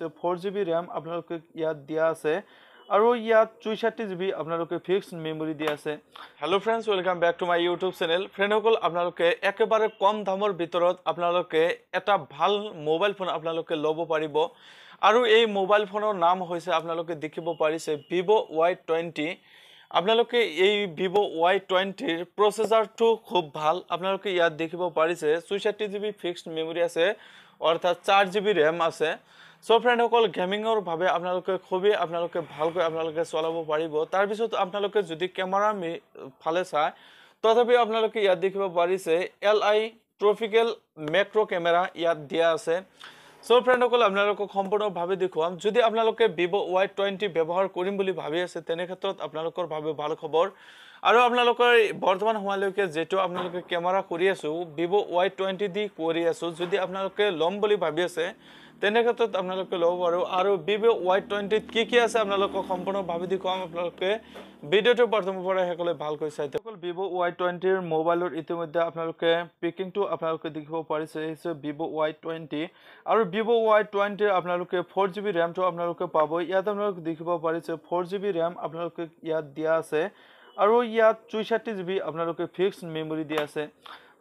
যে four G B RAM আপোনালোকে ইয়াত দিয়া আছে আৰু ইয়াত চৌষষ্ঠি জি বি আপোনালোকে ফিক্স মেমৰি দিয়া আছে hello' friends welcome back to my YouTube channel ফ্ৰেণ্ডসকল আপোনালোকে একেবাৰে কম দামৰ ভিতৰত আপোনালোকে এটা ভাল মোবাইল ফোন আপোনালোকে ল'ব পাৰিব আৰু এই মোবাইল ফোনৰ নাম হৈছে আপোনালোকে দেখিব পাৰিছে ভিভ' ৱাই টুৱেণ্টি আপোনালোকে এই ভিভো ওয়াই টুৱেণ্টিৰ প্ৰচেছাৰটো খুব ভাল আপোনালোকে ইয়াত দেখিব পাৰিছে চুইচাৰ্টি জি বি ফিক্সড মেমৰি আছে অৰ্থাৎ চাৰ জি বি ৰেম আছে চ' ফ্ৰেণ্ডসকল গেমিঙৰ বাবে আপোনালোকে খুবেই আপোনালোকে ভালকৈ আপোনালোকে চলাব পাৰিব তাৰপিছত আপোনালোকে যদি কেমেৰা ফালে চায় তথাপিও আপোনালোকে ইয়াত দেখিব পাৰিছে এল আই ট্ৰফিকেল মেক্ৰ' কেমেৰা ইয়াত দিয়া আছে সো ফ্ৰেন্ডসকল আপোনালোকক সম্পূৰ্ণভাবে দেখুৱাম যদি আপোনালোকে ভিভো ওয়াই 20 ব্যৱহাৰ কৰিম বুলি ভাবি আছে তেনে ক্ষেত্ৰত আপোনালোকৰ ভাবে ভাল খবৰ আৰু আপোনালোকৰ বৰ্তমান সময়লৈকে যিটো আপোনালোকে কেমেৰা কৰি আছোঁ ভিভ' ৱাই টুৱেণ্টি দি কৰি আছোঁ যদি আপোনালোকে ল'ম বুলি ভাবি আছে তেনে ক্ষেত্ৰত আপোনালোকে ল'ব পাৰোঁ আৰু ভিভ' ৱাই টুৱেণ্টিত কি কি আছে আপোনালোকক সম্পূৰ্ণভাৱে দি কম আপোনালোকে ভিডিঅ'টো প্ৰথমৰ পৰা শেষলৈ ভালকৈ চাই দিয়ক ভিভ' ৱাই টুৱেণ্টিৰ মোবাইলৰ ইতিমধ্যে আপোনালোকে পেকিংটো আপোনালোকে দেখিব পাৰিছে হৈছে ভিভ' ৱাই টুৱেণ্টি আৰু ভিভ' ৱাই টুৱেণ্টিৰ আপোনালোকে ফ'ৰ জি বি ৰেমটো আপোনালোকে পাব ইয়াত আপোনালোকে দেখিব পাৰিছে ফ'ৰ জি বি ৰেম আপোনালোকে ইয়াত দিয়া আছে আৰু ইয়াত চৌষষ্ঠি জিবি আপোনালোকে ফিক্সড মেমৰি দি আছে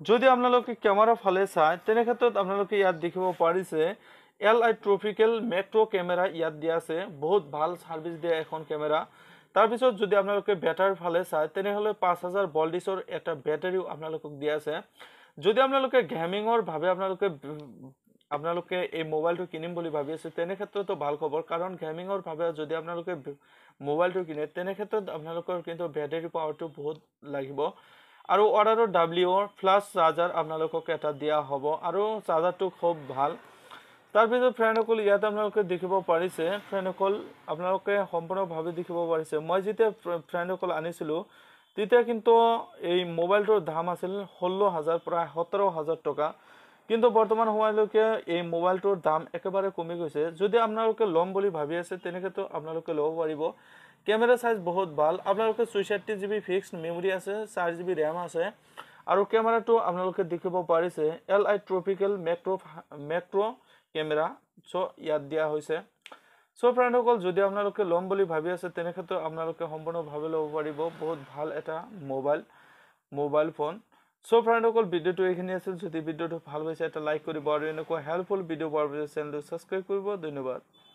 যদি আপোনালোকে কেমেৰা ফালে চাই তেনে ক্ষেত্ৰত আপোনালোকে ইয়াত দেখিব পাৰিছে L I tropical metro' camera ইয়াত দিয়া আছে বহুত ভাল চাৰ্ভিচ দিয়া এখন কেমেৰা তাৰপিছত যদি আপোনালোকে বেটাৰ ফালে চায় তেনেহ'লে পাঁচ হাজাৰ বল্টিছৰ এটা বেটাৰীও আপোনালোকক দিয়া আছে যদি আপোনালোকে গেমিঙৰ ভাৱে আপোনালোকে আপোনালোকে এই মোবাইলটো কিনিম বুলি ভাবি আছে তেনেক্ষেত্ৰতো ভাল খবৰ কাৰণ গেমিঙৰ ভাৱে যদি আপোনালোকে মোবাইলটো কিনে তেনেক্ষেত্ৰত আপোনালোকৰ কিন্তু বেটেৰী পাৱাৰটো বহুত লাগিব আৰু অৰ্ডাৰৰ ডাব্লিঅ'ৰ ফ্লাছ চাৰ্জাৰ আপোনালোকক এটা দিয়া হ'ব আৰু চাৰ্জাৰটো খুব ভাল তাৰপিছত ফ্ৰেণ্ডসকল ইয়াত আপোনালোকে দেখিব পাৰিছে ফ্ৰেণ্ডসকল আপোনালোকে সম্পূৰ্ণভাৱে দেখিব পাৰিছে মই যেতিয়া ফ্ৰেণ্ডসকল আনিছিলোঁ তেতিয়া কিন্তু এই মোবাইলটোৰ দাম আছিল ষোল্ল হাজাৰ প্ৰায় সোতৰ হাজাৰ টকা কিন্তু বৰ্তমান সময়লৈকে এই মোবাইলটোৰ দাম একেবাৰে কমি গৈছে যদি আপোনালোকে ল'ম বুলি ভাবি আছে তেনেকৈতো আপোনালোকে ল'ব পাৰিব কেমেৰা চাইজ বহুত ভাল আপোনালোকে চুইচাৰটি জি বি ফিক্সড মেমৰি আছে চাৰি জি বি ৰেম আছে আৰু কেমেৰাটো আপোনালোকে দেখিব পাৰিছে L I tropical macro' macro' camera চ' ইয়াত দিয়া হৈছে চ' ফ্ৰেণ্ডসকল যদি আপোনালোকে ল'ম বুলি ভাবি আছে তেনেক্ষেত্ৰত আপোনালোকে সম্পূৰ্ণভাৱে ল'ব পাৰিব বহুত ভাল এটা মোবাইল মোবাইল ফোন সো ফ্ৰেন্ডসকল ভিডিওটো এখিনি আছিল যদি ভিডিওটো ভাল পাইছে এটা লাইক কৰিব আৰু এনেকুৱা হেল্পফুল ভিডিও পোৱাৰ বাবে চেনেলটো ছাবস্ক্ৰাইব কৰিব ধন্যবাদ